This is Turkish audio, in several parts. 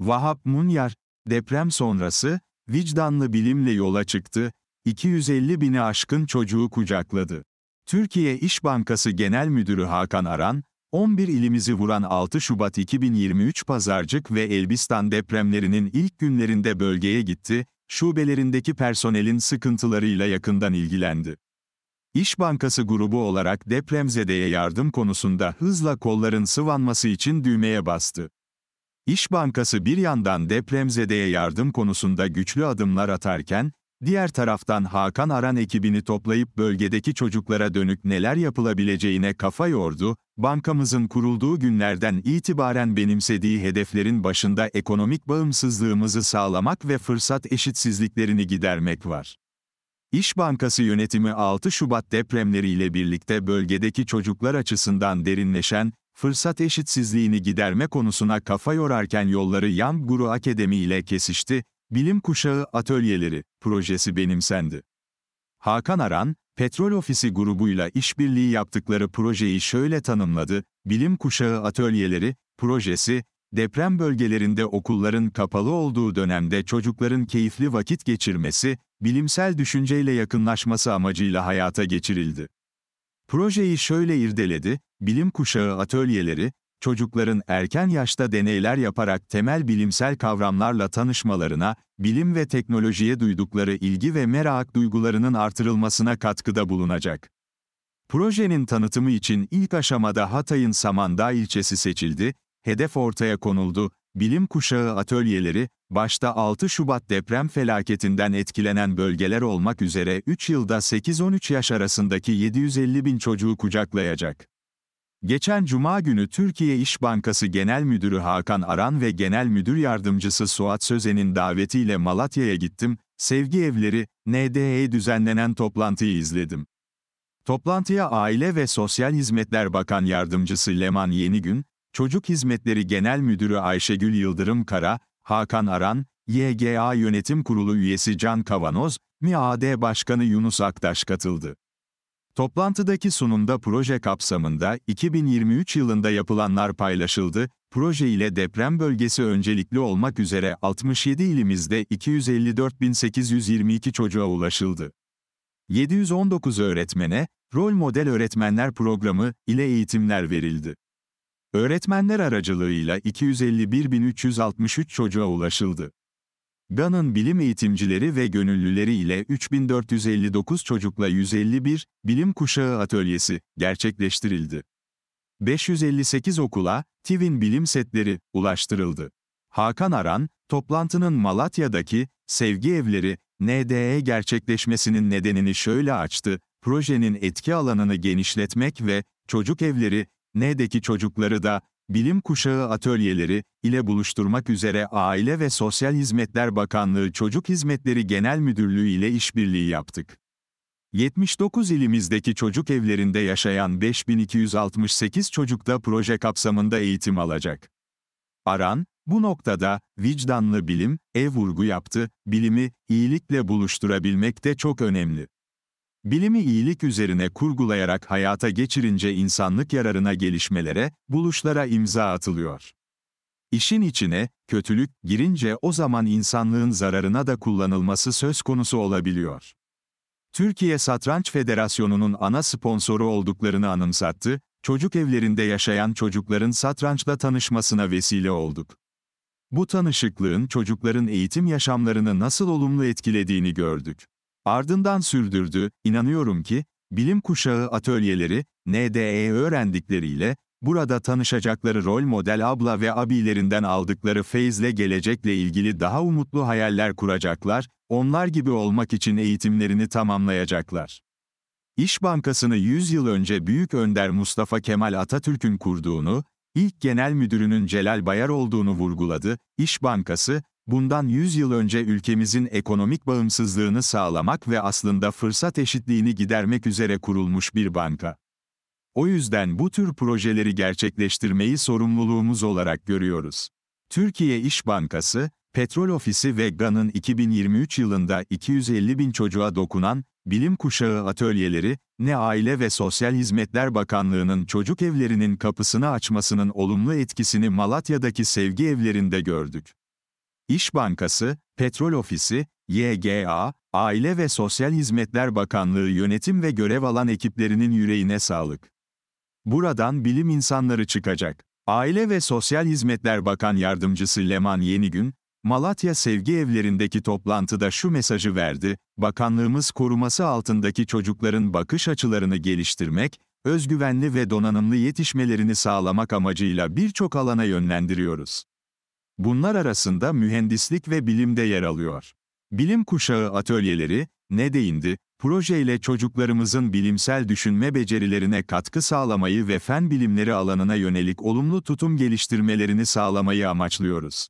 Vahap Munyar, deprem sonrası, vicdanlı bilimle yola çıktı, 250 bini aşkın çocuğu kucakladı. Türkiye İş Bankası Genel Müdürü Hakan Aran, 11 ilimizi vuran 6 Şubat 2023 Pazarcık ve Elbistan depremlerinin ilk günlerinde bölgeye gitti, şubelerindeki personelin sıkıntılarıyla yakından ilgilendi. İş Bankası grubu olarak depremzedeye yardım konusunda hızla kolların sıvanması için düğmeye bastı. İş Bankası bir yandan depremzedeye yardım konusunda güçlü adımlar atarken, diğer taraftan Hakan Aran ekibini toplayıp bölgedeki çocuklara dönük neler yapılabileceğine kafa yordu, bankamızın kurulduğu günlerden itibaren benimsediği hedeflerin başında ekonomik bağımsızlığımızı sağlamak ve fırsat eşitsizliklerini gidermek var. İş Bankası yönetimi 6 Şubat depremleriyle birlikte bölgedeki çocuklar açısından derinleşen, fırsat eşitsizliğini giderme konusuna kafa yorarken yolları Yam Guru Akademi ile kesişti, Bilim Kuşağı Atölyeleri projesi benimsendi. Hakan Aran, Petrol Ofisi grubuyla işbirliği yaptıkları projeyi şöyle tanımladı, Bilim Kuşağı Atölyeleri projesi, deprem bölgelerinde okulların kapalı olduğu dönemde çocukların keyifli vakit geçirmesi, bilimsel düşünceyle yakınlaşması amacıyla hayata geçirildi. Projeyi şöyle irdeledi, bilim kuşağı atölyeleri, çocukların erken yaşta deneyler yaparak temel bilimsel kavramlarla tanışmalarına, bilim ve teknolojiye duydukları ilgi ve merak duygularının artırılmasına katkıda bulunacak. Projenin tanıtımı için ilk aşamada Hatay'ın Samandağ ilçesi seçildi, hedef ortaya konuldu, Bilim Kuşağı atölyeleri, başta 6 Şubat deprem felaketinden etkilenen bölgeler olmak üzere 3 yılda 8-13 yaş arasındaki 750 bin çocuğu kucaklayacak. Geçen Cuma günü Türkiye İş Bankası Genel Müdürü Hakan Aran ve Genel Müdür Yardımcısı Suat Sözen'in davetiyle Malatya'ya gittim, Sevgi Evleri, NDE düzenlenen toplantıyı izledim. Toplantıya Aile ve Sosyal Hizmetler Bakan Yardımcısı Leman Yenigün, Çocuk Hizmetleri Genel Müdürü Ayşegül Yıldırım Kara, Hakan Aran, YGA Yönetim Kurulu üyesi Can Kavanoz, MİAD Başkanı Yunus Aktaş katıldı. Toplantıdaki sunumda proje kapsamında 2023 yılında yapılanlar paylaşıldı, proje ile deprem bölgesi öncelikli olmak üzere 67 ilimizde 254.822 çocuğa ulaşıldı. 719 öğretmene, rol model öğretmenler programı ile eğitimler verildi. Öğretmenler aracılığıyla 251.363 çocuğa ulaşıldı. GAN'ın bilim eğitimcileri ve gönüllüleri ile 3459 çocukla 151 bilim kuşağı atölyesi gerçekleştirildi. 558 okula TİV'in bilim setleri ulaştırıldı. Hakan Aran, toplantının Malatya'daki Sevgi Evleri NDE gerçekleşmesinin nedenini şöyle açtı, projenin etki alanını genişletmek ve çocuk evleri N'deki çocukları da, bilim kuşağı atölyeleri ile buluşturmak üzere Aile ve Sosyal Hizmetler Bakanlığı Çocuk Hizmetleri Genel Müdürlüğü ile işbirliği yaptık. 79 ilimizdeki çocuk evlerinde yaşayan 5268 çocuk da proje kapsamında eğitim alacak. Aran, bu noktada, vicdanlı bilim, ev vurgu yaptı, bilimi, iyilikle buluşturabilmek de çok önemli. Bilimi iyilik üzerine kurgulayarak hayata geçirince insanlık yararına gelişmelere, buluşlara imza atılıyor. İşin içine, kötülük, girince o zaman insanlığın zararına da kullanılması söz konusu olabiliyor. Türkiye Satranç Federasyonu'nun ana sponsoru olduklarını anımsattı, çocuk evlerinde yaşayan çocukların satrançla tanışmasına vesile olduk. Bu tanışıklığın çocukların eğitim yaşamlarını nasıl olumlu etkilediğini gördük. Ardından sürdürdü, inanıyorum ki, bilim kuşağı atölyeleri, NDE öğrendikleriyle, burada tanışacakları rol model abla ve abilerinden aldıkları feyizle gelecekle ilgili daha umutlu hayaller kuracaklar, onlar gibi olmak için eğitimlerini tamamlayacaklar. İş Bankası'nı 100 yıl önce Büyük Önder Mustafa Kemal Atatürk'ün kurduğunu, ilk genel müdürünün Celal Bayar olduğunu vurguladı, İş Bankası, Bundan 100 yıl önce ülkemizin ekonomik bağımsızlığını sağlamak ve aslında fırsat eşitliğini gidermek üzere kurulmuş bir banka. O yüzden bu tür projeleri gerçekleştirmeyi sorumluluğumuz olarak görüyoruz. Türkiye İş Bankası, Petrol Ofisi ve GAN'ın 2023 yılında 250 bin çocuğa dokunan, bilim kuşağı atölyeleri, ne Aile ve Sosyal Hizmetler Bakanlığı'nın çocuk evlerinin kapısını açmasının olumlu etkisini Malatya'daki sevgi evlerinde gördük. İş Bankası, Petrol Ofisi, YGA, Aile ve Sosyal Hizmetler Bakanlığı yönetim ve görev alan ekiplerinin yüreğine sağlık. Buradan bilim insanları çıkacak. Aile ve Sosyal Hizmetler Bakan Yardımcısı Leman Yenigün, Malatya Sevgi Evlerindeki toplantıda şu mesajı verdi, bakanlığımız koruması altındaki çocukların bakış açılarını geliştirmek, özgüvenli ve donanımlı yetişmelerini sağlamak amacıyla birçok alana yönlendiriyoruz. Bunlar arasında mühendislik ve bilimde yer alıyor. Bilim kuşağı atölyeleri, ne değindi, projeyle çocuklarımızın bilimsel düşünme becerilerine katkı sağlamayı ve fen bilimleri alanına yönelik olumlu tutum geliştirmelerini sağlamayı amaçlıyoruz.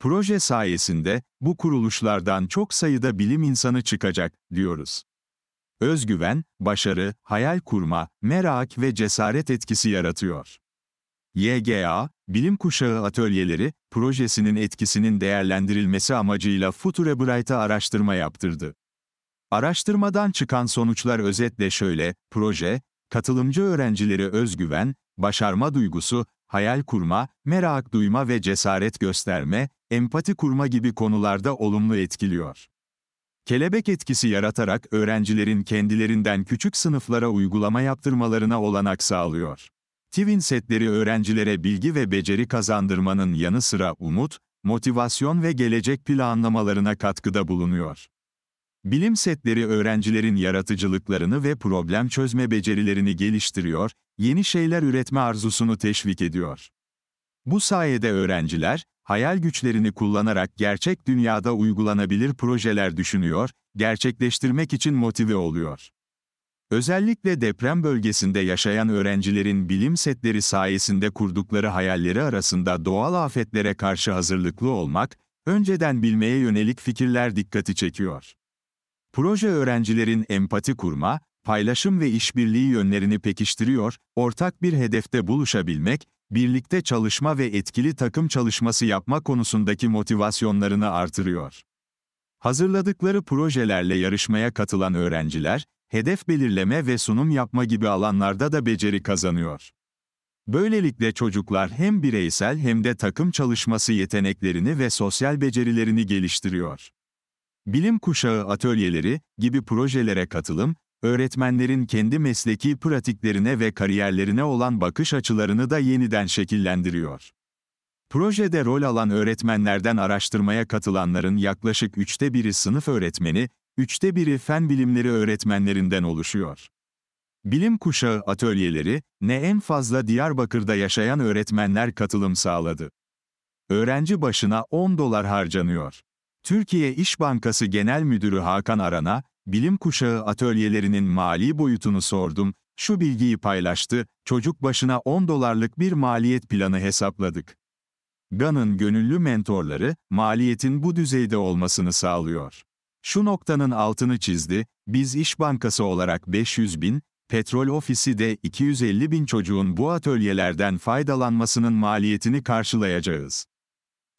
Proje sayesinde, bu kuruluşlardan çok sayıda bilim insanı çıkacak, diyoruz. Özgüven, başarı, hayal kurma, merak ve cesaret etkisi yaratıyor. YGA, Bilim Kuşağı Atölyeleri, projesinin etkisinin değerlendirilmesi amacıyla Future Bright'a araştırma yaptırdı. Araştırmadan çıkan sonuçlar özetle şöyle, proje, katılımcı öğrencileri özgüven, başarma duygusu, hayal kurma, merak duyma ve cesaret gösterme, empati kurma gibi konularda olumlu etkiliyor. Kelebek etkisi yaratarak öğrencilerin kendilerinden küçük sınıflara uygulama yaptırmalarına olanak sağlıyor. Twin setleri öğrencilere bilgi ve beceri kazandırmanın yanı sıra umut, motivasyon ve gelecek planlamalarına katkıda bulunuyor. Bilim setleri öğrencilerin yaratıcılıklarını ve problem çözme becerilerini geliştiriyor, yeni şeyler üretme arzusunu teşvik ediyor. Bu sayede öğrenciler, hayal güçlerini kullanarak gerçek dünyada uygulanabilir projeler düşünüyor, gerçekleştirmek için motive oluyor. Özellikle deprem bölgesinde yaşayan öğrencilerin bilim setleri sayesinde kurdukları hayalleri arasında doğal afetlere karşı hazırlıklı olmak, önceden bilmeye yönelik fikirler dikkati çekiyor. Proje öğrencilerin empati kurma, paylaşım ve işbirliği yönlerini pekiştiriyor, ortak bir hedefte buluşabilmek, birlikte çalışma ve etkili takım çalışması yapma konusundaki motivasyonlarını artırıyor. Hazırladıkları projelerle yarışmaya katılan öğrenciler, hedef belirleme ve sunum yapma gibi alanlarda da beceri kazanıyor. Böylelikle çocuklar hem bireysel hem de takım çalışması yeteneklerini ve sosyal becerilerini geliştiriyor. Bilim kuşağı atölyeleri gibi projelere katılım, öğretmenlerin kendi mesleki pratiklerine ve kariyerlerine olan bakış açılarını da yeniden şekillendiriyor. Projede rol alan öğretmenlerden araştırmaya katılanların yaklaşık üçte biri sınıf öğretmeni, üçte biri fen bilimleri öğretmenlerinden oluşuyor. Bilim kuşağı atölyeleri, ne en fazla Diyarbakır'da yaşayan öğretmenler katılım sağladı. Öğrenci başına 10 dolar harcanıyor. Türkiye İş Bankası Genel Müdürü Hakan Aran'a, bilim kuşağı atölyelerinin mali boyutunu sordum, şu bilgiyi paylaştı, çocuk başına 10 dolarlık bir maliyet planı hesapladık. GAN'ın gönüllü mentorları, maliyetin bu düzeyde olmasını sağlıyor. Şu noktanın altını çizdi, biz İş Bankası olarak 500 bin, petrol ofisi de 250 bin çocuğun bu atölyelerden faydalanmasının maliyetini karşılayacağız.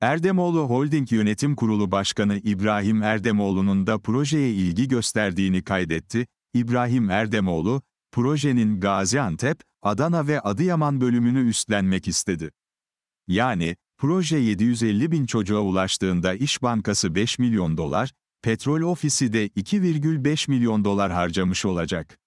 Erdemoğlu Holding Yönetim Kurulu Başkanı İbrahim Erdemoğlu'nun da projeye ilgi gösterdiğini kaydetti. İbrahim Erdemoğlu, projenin Gaziantep, Adana ve Adıyaman bölümünü üstlenmek istedi. Yani, proje 750 bin çocuğa ulaştığında İş Bankası 5 milyon dolar, Petrol ofisi de 2,5 milyon dolar harcamış olacak.